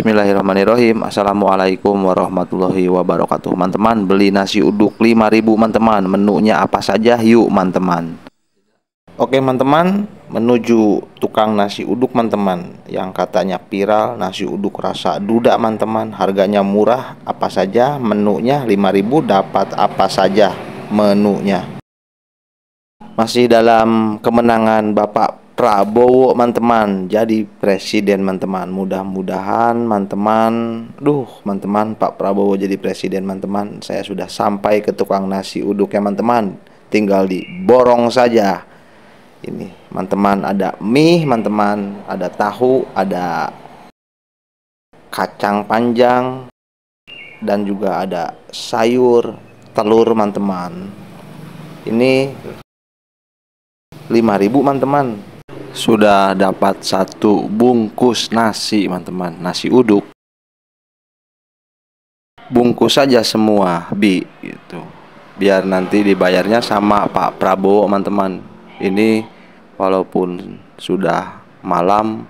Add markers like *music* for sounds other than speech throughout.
Bismillahirrahmanirrahim Assalamualaikum warahmatullahi wabarakatuh Teman-teman beli nasi uduk 5000 teman-teman Menunya apa saja yuk teman-teman Oke teman-teman Menuju tukang nasi uduk teman-teman Yang katanya viral nasi uduk rasa duda teman-teman Harganya murah apa saja Menunya 5000 dapat apa saja Menunya Masih dalam kemenangan Bapak Prabowo teman-teman jadi presiden teman-teman mudah-mudahan teman-teman duh teman-teman Pak Prabowo jadi presiden teman-teman saya sudah sampai ke tukang nasi uduk ya teman-teman tinggal diborong saja ini teman-teman ada mie teman-teman ada tahu ada kacang panjang dan juga ada sayur telur teman-teman ini 5000 teman-teman sudah dapat satu bungkus nasi teman-teman nasi uduk bungkus saja semua bi gitu biar nanti dibayarnya sama Pak Prabowo teman-teman ini walaupun sudah malam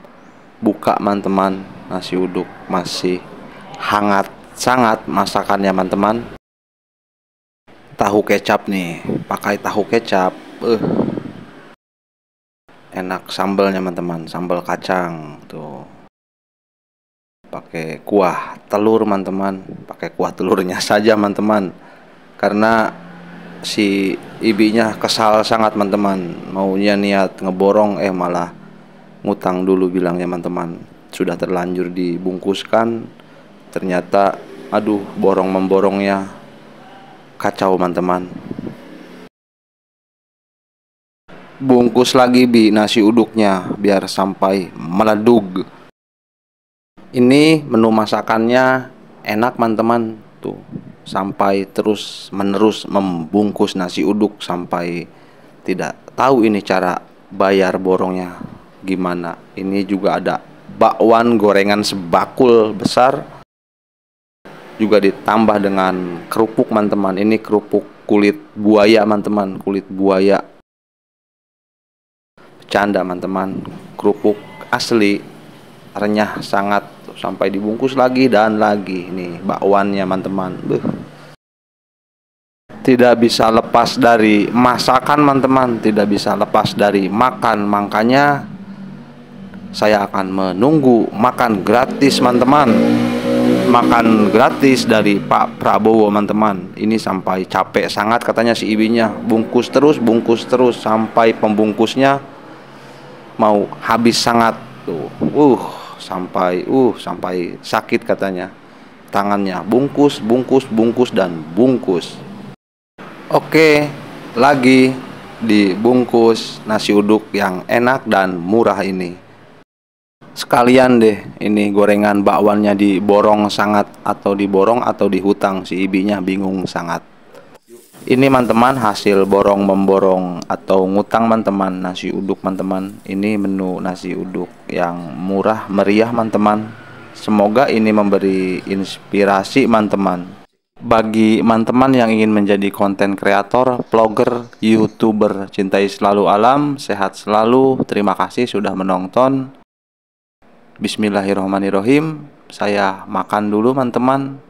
buka teman-teman nasi uduk masih hangat sangat masakannya teman-teman tahu kecap nih pakai tahu kecap eh enak sambalnya teman-teman sambal kacang tuh pakai kuah telur teman-teman pakai kuah telurnya *laughs* saja teman-teman karena si ibinya kesal sangat teman-teman maunya niat ngeborong eh malah ngutang dulu bilangnya teman-teman sudah terlanjur dibungkuskan ternyata aduh borong memborongnya kacau teman-teman bungkus lagi bi nasi uduknya biar sampai meledug. Ini menu masakannya enak teman-teman tuh sampai terus menerus membungkus nasi uduk sampai tidak tahu ini cara bayar borongnya gimana. Ini juga ada bakwan gorengan sebakul besar juga ditambah dengan kerupuk teman-teman. Ini kerupuk kulit buaya teman-teman, kulit buaya canda teman-teman kerupuk asli renyah sangat sampai dibungkus lagi dan lagi nih bakwannya teman-teman tidak bisa lepas dari masakan teman-teman tidak bisa lepas dari makan makanya saya akan menunggu makan gratis teman-teman makan gratis dari Pak Prabowo teman-teman ini sampai capek sangat katanya si ibinya bungkus terus bungkus terus sampai pembungkusnya mau habis sangat tuh uh sampai uh sampai sakit katanya tangannya bungkus bungkus bungkus dan bungkus oke lagi dibungkus nasi uduk yang enak dan murah ini sekalian deh ini gorengan bakwannya diborong sangat atau diborong atau dihutang si ibinya bingung sangat ini teman-teman hasil borong memborong atau ngutang teman-teman nasi uduk teman-teman ini menu nasi uduk yang murah meriah teman-teman semoga ini memberi inspirasi teman-teman bagi teman-teman yang ingin menjadi konten kreator, vlogger, youtuber cintai selalu alam, sehat selalu terima kasih sudah menonton Bismillahirrohmanirrohim saya makan dulu teman-teman